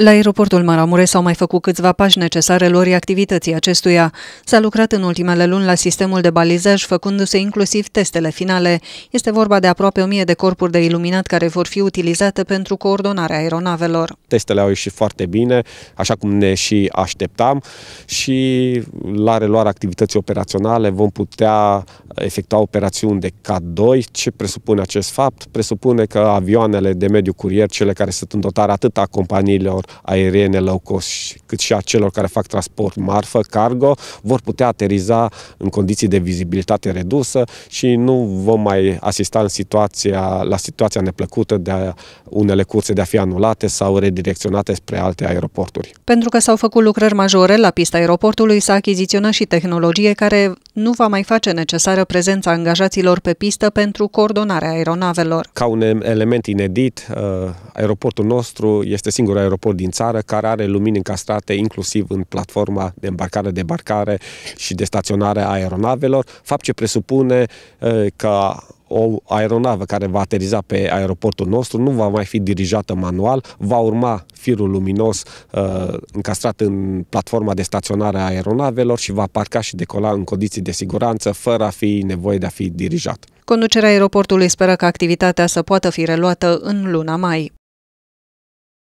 La aeroportul Maramure s-au mai făcut câțiva pași necesare lor activității acestuia. S-a lucrat în ultimele luni la sistemul de balizaj, făcându-se inclusiv testele finale. Este vorba de aproape 1000 de corpuri de iluminat care vor fi utilizate pentru coordonarea aeronavelor. Testele au ieșit foarte bine, așa cum ne și așteptam și la reluarea activității operaționale vom putea efectua operațiuni de CAD-2. Ce presupune acest fapt? Presupune că avioanele de mediu curier, cele care sunt în dotare atât a companiilor aeriene low cost, cât și a celor care fac transport marfă, cargo, vor putea ateriza în condiții de vizibilitate redusă și nu vom mai asista în situația, la situația neplăcută de a, unele curse de a fi anulate sau redirecționate spre alte aeroporturi. Pentru că s-au făcut lucrări majore la pista aeroportului, s-a achiziționat și tehnologie care nu va mai face necesară prezența angajaților pe pistă pentru coordonarea aeronavelor. Ca un element inedit, uh, aeroportul nostru este singurul aeroport din țară care are lumini încastrate inclusiv în platforma de îmbarcare, debarcare și de staționare a aeronavelor, fapt ce presupune uh, că o aeronavă care va ateriza pe aeroportul nostru nu va mai fi dirijată manual, va urma firul luminos uh, încastrat în platforma de staționare a aeronavelor și va parca și decola în condiții de siguranță fără a fi nevoie de a fi dirijat. Conducerea aeroportului speră că activitatea să poată fi reluată în luna mai.